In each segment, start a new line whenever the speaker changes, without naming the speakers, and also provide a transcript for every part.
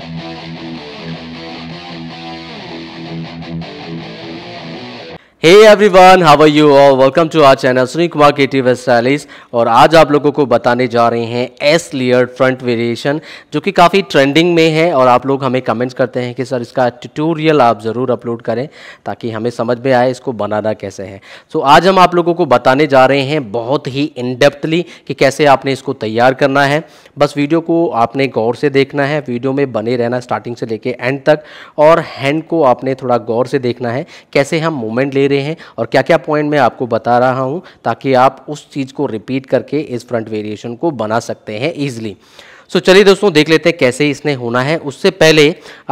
Thank you. Hey everyone how are you और welcome to our channel Sunil Kumar के टी stylish और आज आप लोगों को बताने जा रहे हैं एस लेयर फ्रंट वेरिएशन जो कि काफ़ी ट्रेंडिंग में है और आप लोग हमें कमेंट्स करते हैं कि सर इसका ट्यूटोरियल आप ज़रूर अपलोड करें ताकि हमें समझ में आए इसको बनाना कैसे है सो so, आज हम आप लोगों को बताने जा रहे हैं बहुत ही इनडेप्थली कि कैसे आपने इसको तैयार करना है बस वीडियो को आपने गौर से देखना है वीडियो में बने रहना स्टार्टिंग से लेके एंड तक और हैंड को आपने थोड़ा गौर से देखना है कैसे हम मूवमेंट ले रहे हैं और क्या क्या पॉइंट मैं आपको बता रहा हूँ ताकि आप उस चीज़ को रिपीट करके इस फ्रंट वेरिएशन को बना सकते हैं ईजिली सो so, चलिए दोस्तों देख लेते हैं कैसे इसने होना है उससे पहले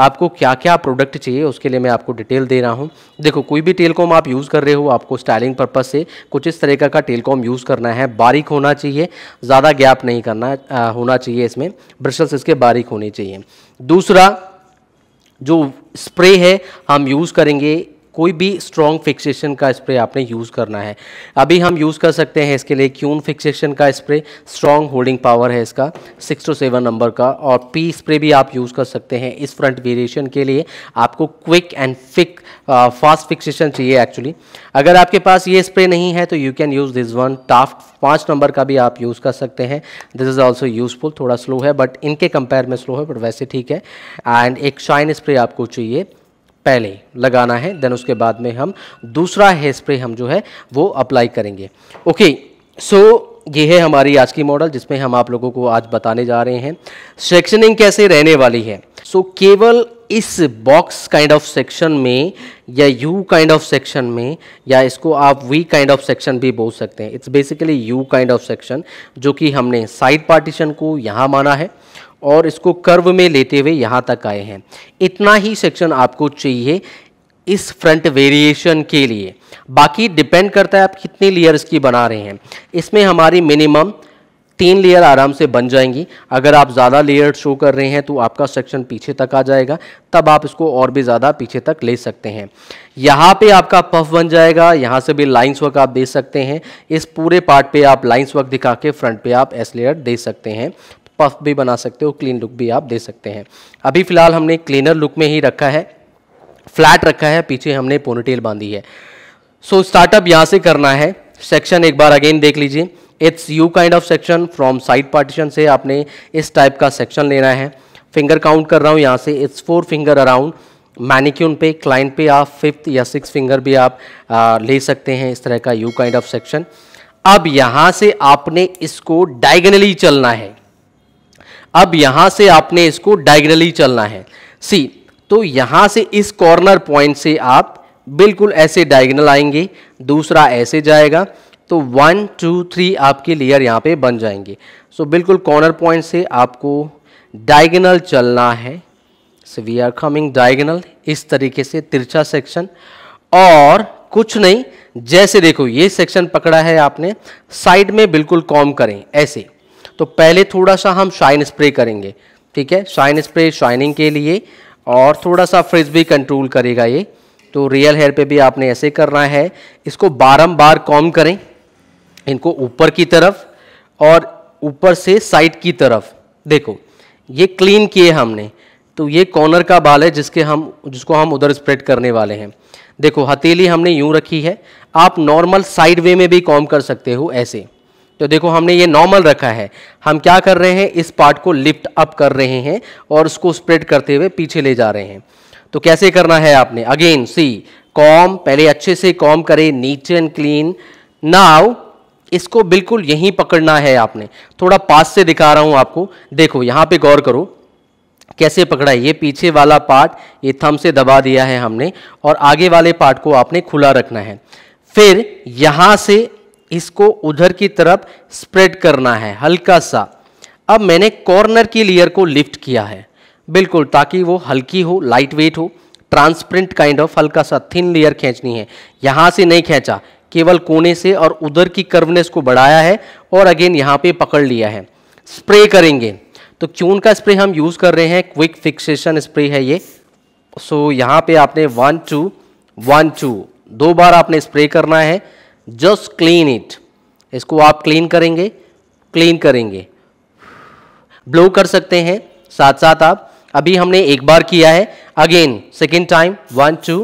आपको क्या क्या प्रोडक्ट चाहिए उसके लिए मैं आपको डिटेल दे रहा हूँ देखो कोई भी टेलकॉम आप यूज़ कर रहे हो आपको स्टाइलिंग पर्पज़ से कुछ इस तरीका का टेलकॉम यूज़ करना है बारीक होना चाहिए ज़्यादा गैप नहीं करना आ, होना चाहिए इसमें ब्रशल्स इसके बारीक होने चाहिए दूसरा जो स्प्रे है हम यूज़ करेंगे कोई भी स्ट्रॉन्ग फिक्सेशन का स्प्रे आपने यूज़ करना है अभी हम यूज़ कर सकते हैं इसके लिए क्यून फिक्सेशन का स्प्रे स्ट्रॉन्ग होल्डिंग पावर है इसका सिक्स टू सेवन नंबर का और पी स्प्रे भी आप यूज़ कर सकते हैं इस फ्रंट वेरिएशन के लिए आपको quick and fix fast fixation चाहिए एक्चुअली अगर आपके पास ये स्प्रे नहीं है तो you can use this one Taft पाँच नंबर का भी आप यूज़ कर सकते हैं दिस इज़ ऑल्सो यूजफुल थोड़ा स्लो है बट इनके कंपेयर में स्लो है बट वैसे ठीक है एंड एक शाइन स्प्रे आपको चाहिए पहले लगाना है देन उसके बाद में हम दूसरा हेयर स्प्रे हम जो है वो अप्लाई करेंगे ओके सो ये है हमारी आज की मॉडल जिसमें हम आप लोगों को आज बताने जा रहे हैं सेक्शनिंग कैसे रहने वाली है सो so, केवल इस बॉक्स काइंड ऑफ सेक्शन में या यू काइंड ऑफ सेक्शन में या इसको आप वी काइंड ऑफ सेक्शन भी बोल सकते हैं it's basically U kind of section जो कि हमने साइड पार्टीशन को यहाँ माना है और इसको कर्व में लेते हुए यहाँ तक आए हैं इतना ही सेक्शन आपको चाहिए इस फ्रंट वेरिएशन के लिए बाकी डिपेंड करता है आप कितनी लेयर्स की बना रहे हैं इसमें हमारी मिनिमम तीन लेयर आराम से बन जाएंगी अगर आप ज़्यादा लेयर शो कर रहे हैं तो आपका सेक्शन पीछे तक आ जाएगा तब आप इसको और भी ज़्यादा पीछे तक ले सकते हैं यहाँ पे आपका पफ बन जाएगा यहाँ से भी लाइंस वर्क आप दे सकते हैं इस पूरे पार्ट पे आप लाइंस वर्क दिखा के फ्रंट पे आप एस लेयर दे सकते हैं पफ भी बना सकते हो क्लीन लुक भी आप दे सकते हैं अभी फिलहाल हमने क्लीनर लुक में ही रखा है फ्लैट रखा है पीछे हमने पोनीटेल बांधी है सो स्टार्टअप यहाँ से करना है सेक्शन एक बार अगेन देख लीजिए it's U kind of section from side partition से आपने इस टाइप का सेक्शन लेना है फिंगर काउंट कर रहा हूँ यहाँ से it's four finger around mannequin पे क्लाइंट पे आप फिफ्थ या सिक्स फिंगर भी आप आ, ले सकते हैं इस तरह का यू काइंड ऑफ सेक्शन अब यहाँ से आपने इसको डायगनली चलना है अब यहाँ से आपने इसको डायगनली चलना है सी तो यहाँ से इस कॉर्नर पॉइंट से आप बिल्कुल ऐसे डायगनल आएंगे दूसरा ऐसे जाएगा तो वन टू थ्री आपके लेयर यहाँ पे बन जाएंगे सो so, बिल्कुल कॉर्नर पॉइंट से आपको डायगनल चलना है so we are coming diagonal इस तरीके से तिरछा सेक्शन और कुछ नहीं जैसे देखो ये सेक्शन पकड़ा है आपने साइड में बिल्कुल कॉम करें ऐसे तो पहले थोड़ा सा हम शाइन स्प्रे करेंगे ठीक है शाइन स्प्रे शाइनिंग के लिए और थोड़ा सा फ्रिज भी कंट्रोल करेगा ये तो रियल हेयर पे भी आपने ऐसे करना है इसको बारंबार कॉम करें इनको ऊपर की तरफ और ऊपर से साइड की तरफ देखो ये क्लीन किए हमने तो ये कॉर्नर का बाल है जिसके हम जिसको हम उधर स्प्रेड करने वाले हैं देखो हथेली हमने यूं रखी है आप नॉर्मल साइड वे में भी कॉम कर सकते हो ऐसे तो देखो हमने ये नॉर्मल रखा है हम क्या कर रहे हैं इस पार्ट को लिफ्ट अप कर रहे हैं और उसको स्प्रेड करते हुए पीछे ले जा रहे हैं तो कैसे करना है आपने अगेन सी कॉम पहले अच्छे से कॉम करें नीट एंड क्लीन नाव इसको बिल्कुल यहीं पकड़ना है आपने थोड़ा पास से दिखा रहा हूं आपको देखो यहाँ पे गौर करो कैसे पकड़ा है ये पीछे वाला पार्ट ये थम से दबा दिया है हमने और आगे वाले पार्ट को आपने खुला रखना है फिर यहाँ से इसको उधर की तरफ स्प्रेड करना है हल्का सा अब मैंने कॉर्नर की लेयर को लिफ्ट किया है बिल्कुल ताकि वो हल्की हो लाइट वेट हो ट्रांसप्रिंट काइंड ऑफ हल्का सा थिन लेयर खींचनी है यहाँ से नहीं खींचा केवल कोने से और उधर की कर्वनेस को बढ़ाया है और अगेन यहाँ पे पकड़ लिया है स्प्रे करेंगे तो क्यून का स्प्रे हम यूज़ कर रहे हैं क्विक फिक्सेशन स्प्रे है ये सो यहाँ पे आपने वन टू वन टू दो बार आपने स्प्रे करना है जस्ट क्लीन इट इसको आप क्लीन करेंगे क्लीन करेंगे ब्लो कर सकते हैं साथ साथ आप अभी हमने एक बार किया है again second time one two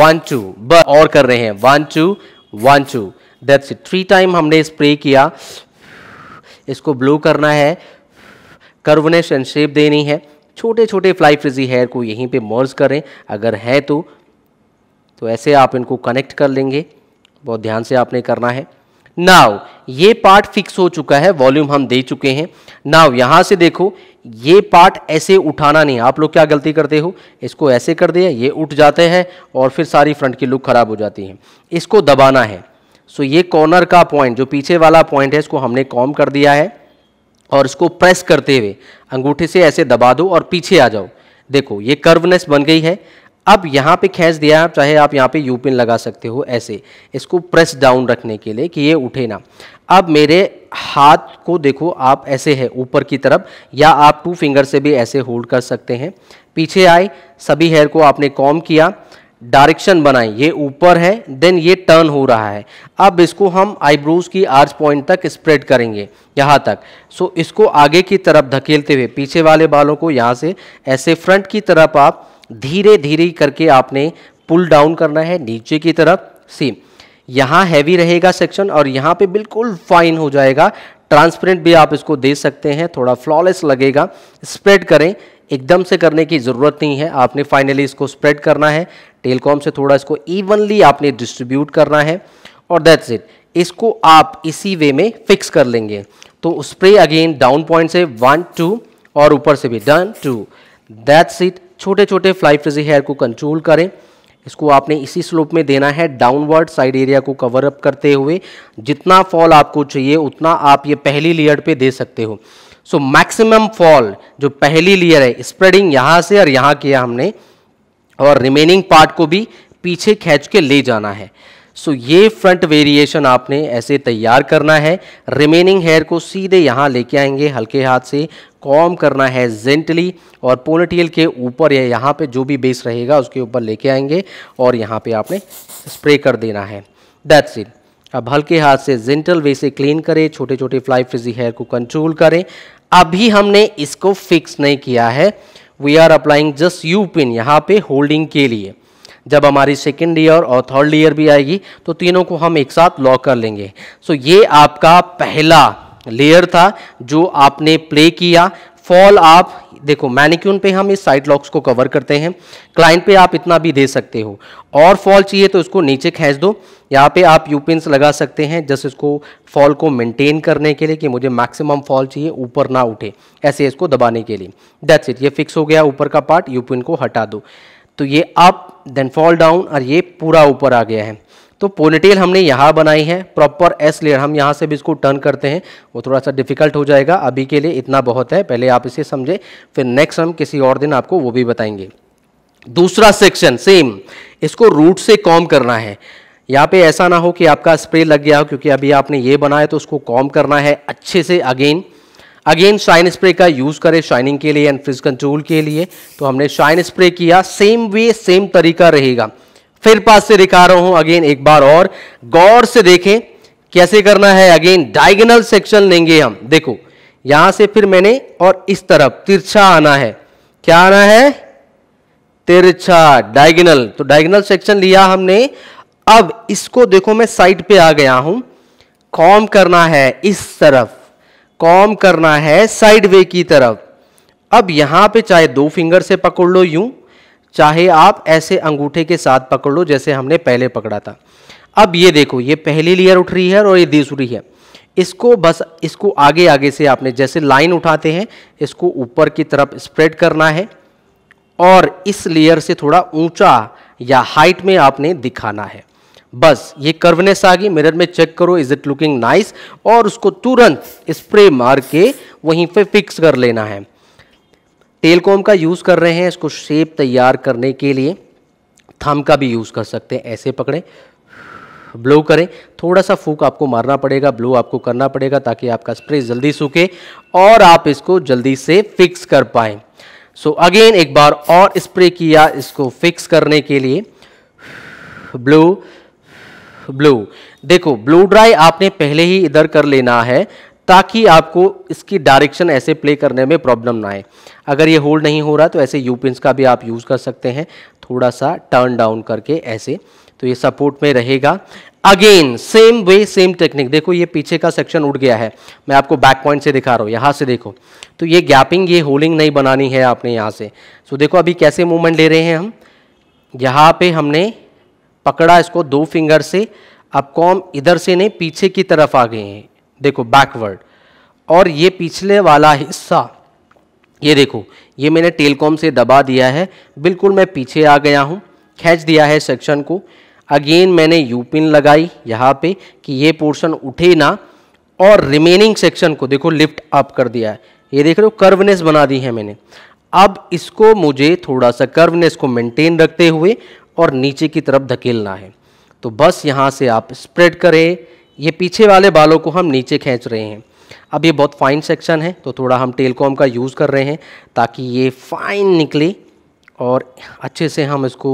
one two ब और कर रहे हैं one two one two that's it three time हमने स्प्रे किया इसको ब्लो करना है कर्वनेस एंड शेप देनी है छोटे छोटे फ्लाई फ्रिजी हेयर को यहीं पे मर्ज करें अगर है तो तो ऐसे आप इनको कनेक्ट कर लेंगे बहुत ध्यान से आपने करना है नाव ये पार्ट फिक्स हो चुका है वॉल्यूम हम दे चुके हैं नाव यहां से देखो ये पार्ट ऐसे उठाना नहीं आप लोग क्या गलती करते हो इसको ऐसे कर दिया ये उठ जाते हैं और फिर सारी फ्रंट की लुक खराब हो जाती है इसको दबाना है सो ये कॉर्नर का पॉइंट जो पीछे वाला पॉइंट है इसको हमने कॉम कर दिया है और इसको प्रेस करते हुए अंगूठे से ऐसे दबा दो और पीछे आ जाओ देखो ये कर्वनेस बन गई है अब यहाँ पे खेच दिया चाहे आप यहाँ पे पिन लगा सकते हो ऐसे इसको प्रेस डाउन रखने के लिए कि ये उठे ना अब मेरे हाथ को देखो आप ऐसे है ऊपर की तरफ या आप टू फिंगर से भी ऐसे होल्ड कर सकते हैं पीछे आए सभी हेयर को आपने कॉम किया डायरेक्शन बनाए ये ऊपर है देन ये टर्न हो रहा है अब इसको हम आईब्रोज की आर्च पॉइंट तक स्प्रेड करेंगे यहाँ तक सो इसको आगे की तरफ धकेलते हुए पीछे वाले बालों को यहाँ से ऐसे फ्रंट की तरफ आप धीरे धीरे करके आपने पुल डाउन करना है नीचे की तरफ सी यहाँ हैवी रहेगा सेक्शन और यहाँ पे बिल्कुल फाइन हो जाएगा ट्रांसपेरेंट भी आप इसको दे सकते हैं थोड़ा फ्लॉलेस लगेगा स्प्रेड करें एकदम से करने की ज़रूरत नहीं है आपने फाइनली इसको स्प्रेड करना है टेलकॉम से थोड़ा इसको इवनली आपने डिस्ट्रीब्यूट करना है और दैट्स इट इसको आप इसी वे में फिक्स कर लेंगे तो स्प्रे अगेन डाउन पॉइंट से वन टू और ऊपर से भी डन टू दैट्स इट छोटे छोटे फ्लाई फ्रिजी हेयर को कंट्रोल करें इसको आपने इसी स्लोप में देना है डाउनवर्ड साइड एरिया को कवर अप करते हुए जितना फॉल आपको चाहिए उतना आप ये पहली लेयर पे दे सकते हो सो मैक्सिमम फॉल जो पहली लेयर है स्प्रेडिंग यहाँ से और यहाँ किया हमने और रिमेनिंग पार्ट को भी पीछे खींच के ले जाना है सो so, ये फ्रंट वेरिएशन आपने ऐसे तैयार करना है रिमेनिंग हेयर को सीधे यहाँ लेके आएंगे हल्के हाथ से कॉम करना है जेंटली और पोनिटियल के ऊपर या यहाँ पे जो भी बेस रहेगा उसके ऊपर लेके आएंगे और यहाँ पे आपने स्प्रे कर देना है दैट्स इट अब हल्के हाथ से जेंटल वे से क्लीन करें छोटे छोटे फ्लाई फ्रिजी हेयर को कंट्रोल करें अभी हमने इसको फिक्स नहीं किया है we are applying just U pin यहाँ पे होल्डिंग के लिए जब हमारी सेकेंड ईयर और थर्ड ईयर भी आएगी तो तीनों को हम एक साथ लॉ कर लेंगे सो ये आपका पहला लेयर था जो आपने प्ले किया फॉल आप देखो मैनिक्यून पे हम इस साइड लॉक्स को कवर करते हैं क्लाइंट पे आप इतना भी दे सकते हो और फॉल चाहिए तो इसको नीचे खींच दो यहाँ पे आप यूपिन लगा सकते हैं जस्ट इसको फॉल को मेंटेन करने के लिए कि मुझे मैक्सिमम फॉल चाहिए ऊपर ना उठे ऐसे इसको दबाने के लिए दैट्स इट ये फिक्स हो गया ऊपर का पार्ट यूपिन को हटा दो तो ये अप देन फॉल डाउन और ये पूरा ऊपर आ गया है तो पोनीटेल हमने यहाँ बनाई है प्रॉपर एस लेयर हम यहाँ से भी इसको टर्न करते हैं वो थोड़ा सा डिफिकल्ट हो जाएगा अभी के लिए इतना बहुत है पहले आप इसे समझें फिर नेक्स्ट हम किसी और दिन आपको वो भी बताएंगे दूसरा सेक्शन सेम इसको रूट से कॉम करना है यहाँ पे ऐसा ना हो कि आपका स्प्रे लग गया हो क्योंकि अभी आपने ये बनाया तो उसको कॉम करना है अच्छे से अगेन अगेन शाइन स्प्रे का यूज़ करें शाइनिंग के लिए एंड फ्रिज कंट्रोल के लिए तो हमने शाइन स्प्रे किया सेम वे सेम तरीका रहेगा फिर पास से दिखा रहा हूं अगेन एक बार और गौर से देखें कैसे करना है अगेन डायगनल सेक्शन लेंगे हम देखो यहां से फिर मैंने और इस तरफ तिरछा आना है क्या आना है तिरछा डायगनल तो डायगनल सेक्शन लिया हमने अब इसको देखो मैं साइड पे आ गया हूं कॉम करना है इस तरफ कॉम करना है साइड वे की तरफ अब यहाँ पे चाहे दो फिंगर से पकड़ लो यूं चाहे आप ऐसे अंगूठे के साथ पकड़ लो जैसे हमने पहले पकड़ा था अब ये देखो ये पहली लेयर उठ रही है और ये दूसरी है इसको बस इसको आगे आगे से आपने जैसे लाइन उठाते हैं इसको ऊपर की तरफ स्प्रेड करना है और इस लेयर से थोड़ा ऊंचा या हाइट में आपने दिखाना है बस ये कर्वनेस आ गई मिरर में चेक करो इज इट लुकिंग नाइस और उसको तुरंत स्प्रे मार के वहीं पे फिक्स कर लेना है टेल का यूज़ कर रहे हैं इसको शेप तैयार करने के लिए थम का भी यूज़ कर सकते हैं ऐसे पकड़ें ब्लो करें थोड़ा सा फूक आपको मारना पड़ेगा ब्लो आपको करना पड़ेगा ताकि आपका स्प्रे जल्दी सूखे और आप इसको जल्दी से फिक्स कर पाए सो so, अगेन एक बार और स्प्रे किया इसको फिक्स करने के लिए ब्लो ब्लू देखो ब्लू ड्राई आपने पहले ही इधर कर लेना है ताकि आपको इसकी डायरेक्शन ऐसे प्ले करने में प्रॉब्लम ना आए अगर ये होल्ड नहीं हो रहा तो ऐसे यू पिंस का भी आप यूज़ कर सकते हैं थोड़ा सा टर्न डाउन करके ऐसे तो ये सपोर्ट में रहेगा again same way same technique देखो ये पीछे का सेक्शन उड़ गया है मैं आपको बैक पॉइंट से दिखा रहा हूँ यहाँ से देखो तो ये गैपिंग ये होलिंग नहीं बनानी है आपने यहाँ से सो देखो अभी कैसे मूवमेंट ले रहे हैं हम यहाँ पे हमने पकड़ा इसको दो फिंगर से अब कॉम इधर से नहीं पीछे की तरफ आ गए हैं देखो बैकवर्ड और ये पिछले वाला हिस्सा ये देखो ये मैंने टेलकॉम से दबा दिया है बिल्कुल मैं पीछे आ गया हूँ खींच दिया है सेक्शन को अगेन मैंने यू पिन लगाई यहाँ पे कि ये पोर्शन उठे ना और रिमेनिंग सेक्शन को देखो लिफ्ट अप कर दिया है ये देख रहे हो कर्वनेस बना दी है मैंने अब इसको मुझे थोड़ा सा कर्वनेस को मेंटेन रखते हुए और नीचे की तरफ धकेलना है तो बस यहाँ से आप स्प्रेड करें ये पीछे वाले बालों को हम नीचे खींच रहे हैं अब ये बहुत फाइन सेक्शन है तो थोड़ा हम टेलकॉम का यूज़ कर रहे हैं ताकि ये फाइन निकले और अच्छे से हम इसको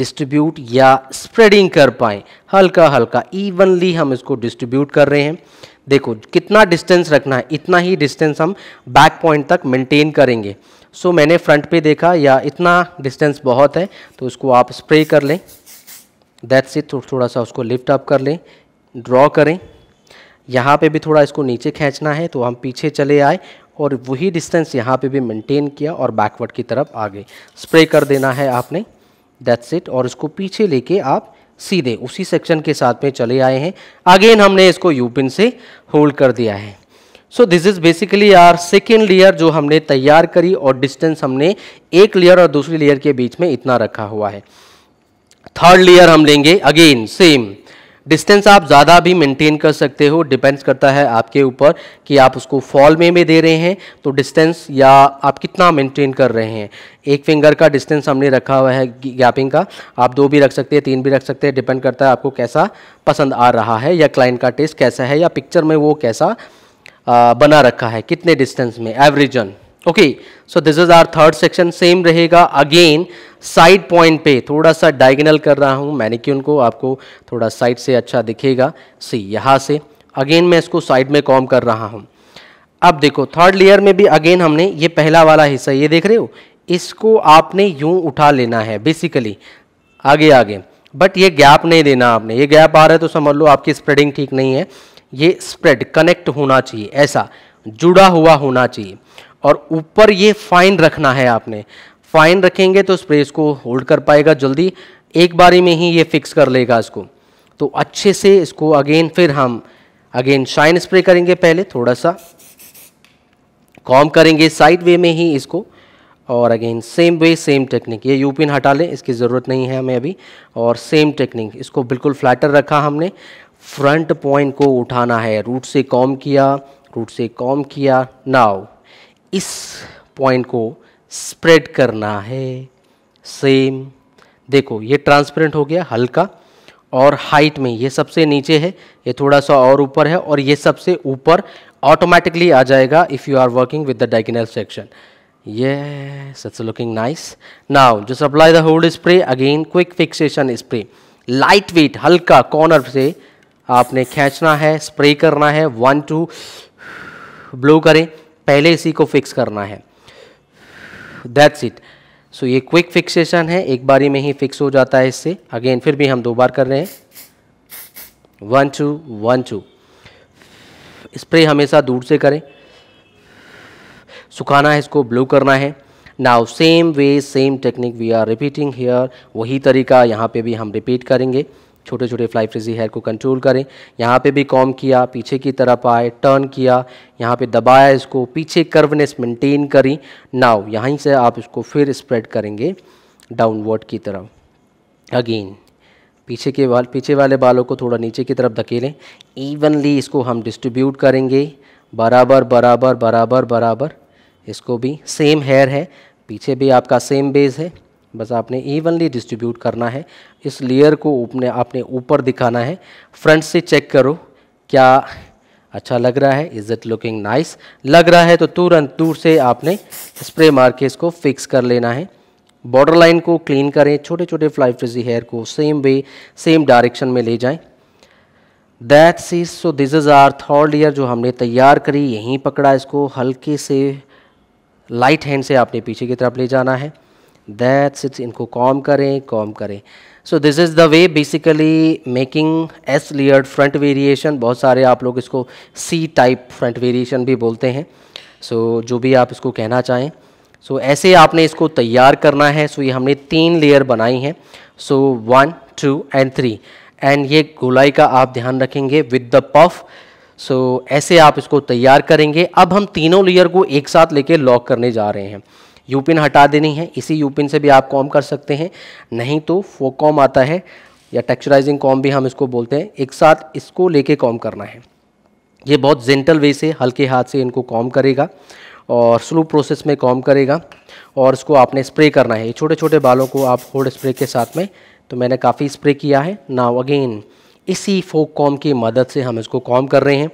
डिस्ट्रीब्यूट या स्प्रेडिंग कर पाएँ हल्का हल्का इवनली हम इसको डिस्ट्रीब्यूट कर रहे हैं देखो कितना डिस्टेंस रखना है इतना ही डिस्टेंस हम बैक पॉइंट तक मेंटेन करेंगे सो so, मैंने फ्रंट पे देखा या इतना डिस्टेंस बहुत है तो उसको आप स्प्रे कर लें से थो, थोड़ा सा उसको लिफ्ट अप कर लें ड्रॉ करें यहाँ पे भी थोड़ा इसको नीचे खींचना है तो हम पीछे चले आए और वही डिस्टेंस यहाँ पे भी मेंटेन किया और बैकवर्ड की तरफ आ गए स्प्रे कर देना है आपने दैट सेट और इसको पीछे लेके आप सीधे उसी सेक्शन के साथ में चले आए हैं अगेन हमने इसको यूपिन से होल्ड कर दिया है so this is basically our second layer जो हमने तैयार करी और डिस्टेंस हमने एक लेयर और दूसरी लेयर के बीच में इतना रखा हुआ है थर्ड लेयर हम लेंगे अगेन सेम डिस्टेंस आप ज़्यादा भी मेंटेन कर सकते हो डिपेंड्स करता है आपके ऊपर कि आप उसको फॉल में में दे रहे हैं तो डिस्टेंस या आप कितना मेंटेन कर रहे हैं एक फिंगर का डिस्टेंस हमने रखा हुआ है गैपिंग का आप दो भी रख सकते हैं तीन भी रख सकते हैं डिपेंड करता है आपको कैसा पसंद आ रहा है या क्लाइंट का टेस्ट कैसा है या पिक्चर में वो कैसा बना रखा है कितने डिस्टेंस में एवरेजन okay so this is our third section same रहेगा अगेन साइड पॉइंट पे थोड़ा सा डायगनल कर रहा हूँ मैनिक्यून को आपको थोड़ा साइड से अच्छा दिखेगा सी यहाँ से अगेन मैं इसको साइड में कॉम कर रहा हूँ अब देखो थर्ड लेयर में भी अगेन हमने ये पहला वाला हिस्सा ये देख रहे हो इसको आपने यूं उठा लेना है बेसिकली आगे आगे बट ये गैप नहीं देना आपने ये गैप आ रहा है तो समझ लो आपकी स्प्रेडिंग ठीक नहीं है ये स्प्रेड कनेक्ट होना चाहिए ऐसा जुड़ा हुआ होना चाहिए और ऊपर ये फाइन रखना है आपने फाइन रखेंगे तो स्प्रे इसको होल्ड कर पाएगा जल्दी एक बारी में ही ये फिक्स कर लेगा इसको तो अच्छे से इसको अगेन फिर हम अगेन शाइन स्प्रे करेंगे पहले थोड़ा सा कॉम करेंगे साइड वे में ही इसको और again same way same technique ये यूपिन हटा लें इसकी ज़रूरत नहीं है हमें अभी और सेम टेक्निक इसको बिल्कुल फ्लैटर रखा हमने फ्रंट पॉइंट को उठाना है रूट से कॉम किया रूट से कॉम किया नाव इस पॉइंट को स्प्रेड करना है सेम देखो ये ट्रांसपेरेंट हो गया हल्का और हाइट में ये सबसे नीचे है ये थोड़ा सा और ऊपर है और ये सबसे ऊपर ऑटोमेटिकली आ जाएगा if you are working with the diagonal section yes looking nice now जो supply the hold spray again quick fixation spray light weight हल्का कॉर्नर से आपने खींचना है स्प्रे करना है वन टू ब्लो करें पहले इसी को फिक्स करना है दैट्स इट सो ये क्विक फिक्सेशन है एक बारी में ही फिक्स हो जाता है इससे अगेन फिर भी हम दो बार कर रहे हैं one two one two spray हमेशा दूर से करें सुखाना है इसको ब्लू करना है now same way same technique we are repeating hair वही तरीका यहाँ पे भी हम रिपीट करेंगे छोटे छोटे फ्लाई फ्रिजी हेयर को कंट्रोल करें यहाँ पे भी कॉम किया पीछे की तरफ आए टर्न किया यहाँ पे दबाया इसको पीछे कर्वनेस मेंटेन करी नाउ यहीं से आप इसको फिर स्प्रेड करेंगे डाउनवर्ड की तरफ अगेन पीछे के बाल पीछे वाले बालों को थोड़ा नीचे की तरफ धकेलें इवनली इसको हम डिस्ट्रीब्यूट करेंगे बराबर बराबर बराबर बराबर इसको भी सेम हेयर है पीछे भी आपका सेम बेस है बस आपने इवनली डिस्ट्रीब्यूट करना है इस लेयर को अपने आपने ऊपर दिखाना है फ्रंट से चेक करो क्या अच्छा लग रहा है इज इट लुकिंग नाइस लग रहा है तो तुरंत दूर से आपने स्प्रे मार के इसको फिक्स कर लेना है बॉर्डर लाइन को क्लीन करें छोटे छोटे फ्लाई फ्रिजी हेयर को सेम वे सेम डायरेक्शन में ले जाएं that see so this is our third layer जो हमने तैयार करी यहीं पकड़ा इसको हल्के से लाइट हैंड से आपने पीछे की तरफ ले जाना है दैट्स इट्स इनको कॉम करें कॉम करें so this is the way basically making S layered front variation बहुत सारे आप लोग इसको सी टाइप फ्रंट वेरिएशन भी बोलते हैं सो so, जो भी आप इसको कहना चाहें सो so, ऐसे आपने इसको तैयार करना है सो so, ये हमने तीन लेयर बनाई हैं so one two and three and ये गोलाई का आप ध्यान रखेंगे विद द पफ सो ऐसे आप इसको तैयार करेंगे अब हम तीनों लेयर को एक साथ लेके लॉक करने जा रहे हैं यूपिन हटा देनी है इसी यूपिन से भी आप कॉम कर सकते हैं नहीं तो कॉम आता है या टेक्चराइजिंग कॉम भी हम इसको बोलते हैं एक साथ इसको लेके कॉम करना है ये बहुत जेंटल वे से हल्के हाथ से इनको कॉम करेगा और स्लो प्रोसेस में कॉम करेगा और इसको आपने स्प्रे करना है छोटे छोटे बालों को आप होल्ड स्प्रे के साथ में तो मैंने काफ़ी स्प्रे किया है नाउ अगेन इसी फोक कॉम की मदद से हम इसको कॉम कर रहे हैं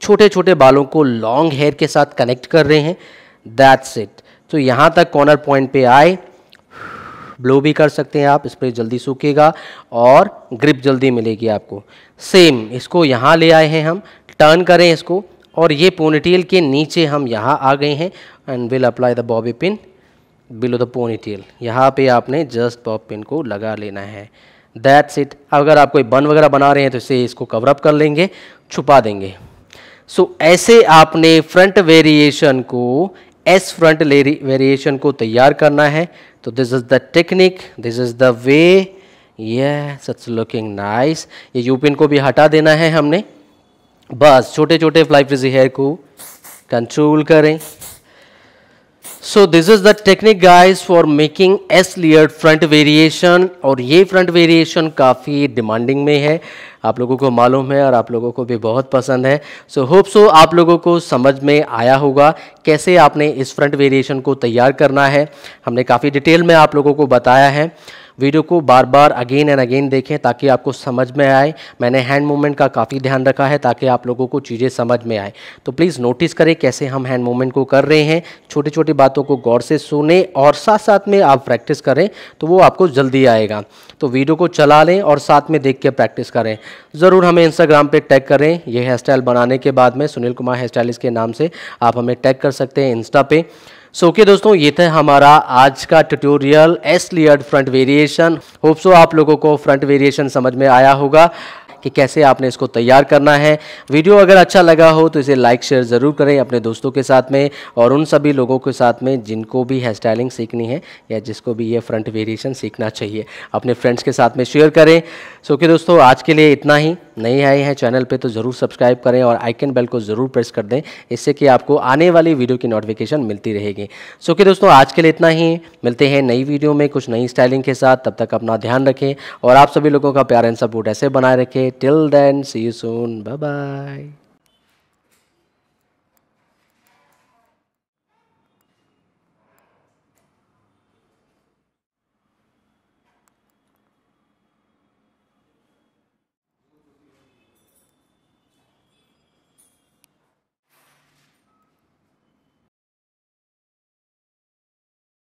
छोटे छोटे बालों को लॉन्ग हेयर के साथ कनेक्ट कर रहे हैं दैट्स इट तो यहाँ तक कॉर्नर पॉइंट पे आए ब्लो भी कर सकते हैं आप स्प्रे जल्दी सूखेगा और ग्रिप जल्दी मिलेगी आपको सेम इसको यहाँ ले आए हैं हम टर्न करें इसको और ये पोनीटेल के नीचे हम यहाँ आ गए हैं and will apply the bobby pin below the ponytail यहाँ पे आपने जस्ट बॉब पिन को लगा लेना है दैट्स इट अगर आप कोई बन वगैरह बना रहे हैं तो इसे इसको कवरअप कर लेंगे छुपा देंगे सो so, ऐसे आपने फ्रंट वेरिएशन को एस फ्रंट वेरिएशन को तैयार करना है तो this is the technique this is the way yes it's looking nice ये यूपिन को भी हटा देना है हमने बस छोटे छोटे फ्लाई फ्रिजी हेयर को कंट्रोल करें so this is the technique guys for making S layer front variation और ये फ्रंट वेरिएशन काफ़ी डिमांडिंग में है आप लोगों को मालूम है और आप लोगों को भी बहुत पसंद है सो होप सो आप लोगों को समझ में आया होगा कैसे आपने इस फ्रंट वेरिएशन को तैयार करना है हमने काफ़ी डिटेल में आप लोगों को बताया है वीडियो को बार बार अगेन एंड अगेन देखें ताकि आपको समझ में आए मैंने हैंड मूवमेंट का काफ़ी ध्यान रखा है ताकि आप लोगों को चीज़ें समझ में आए तो प्लीज़ नोटिस करें कैसे हम हैंड मूवमेंट को कर रहे हैं छोटी छोटी बातों को गौर से सुने और साथ साथ में आप प्रैक्टिस करें तो वो आपको जल्दी आएगा तो वीडियो को चला लें और साथ में देख के प्रैक्टिस करें ज़रूर हमें इंस्टाग्राम पर टैग करें यह हेयर स्टाइल बनाने के बाद में सुनील कुमार हेयर स्टाइलिस्ट के नाम से आप हमें टैग कर सकते हैं इंस्टा पे सो ओके दोस्तों ये था हमारा आज का tutorial S layered front variation hope so आप लोगों को फ्रंट वेरिएशन समझ में आया होगा कि कैसे आपने इसको तैयार करना है वीडियो अगर अच्छा लगा हो तो इसे लाइक शेयर ज़रूर करें अपने दोस्तों के साथ में और उन सभी लोगों के साथ में जिनको भी हेयर स्टाइलिंग सीखनी है या जिसको भी ये फ्रंट वेरिएशन सीखना चाहिए अपने फ्रेंड्स के साथ में शेयर करें सो कि दोस्तों आज के लिए इतना ही नहीं आए हैं चैनल पे तो ज़रूर सब्सक्राइब करें और आइकन बेल को ज़रूर प्रेस कर दें इससे कि आपको आने वाली वीडियो की नोटिफिकेशन मिलती रहेगी सो कि दोस्तों आज के लिए इतना ही मिलते हैं नई वीडियो में कुछ नई स्टाइलिंग के साथ तब तक अपना ध्यान रखें और आप सभी लोगों का प्यार एंड सपोर्ट ऐसे बनाए रखें Till then, see you soon. Bye bye.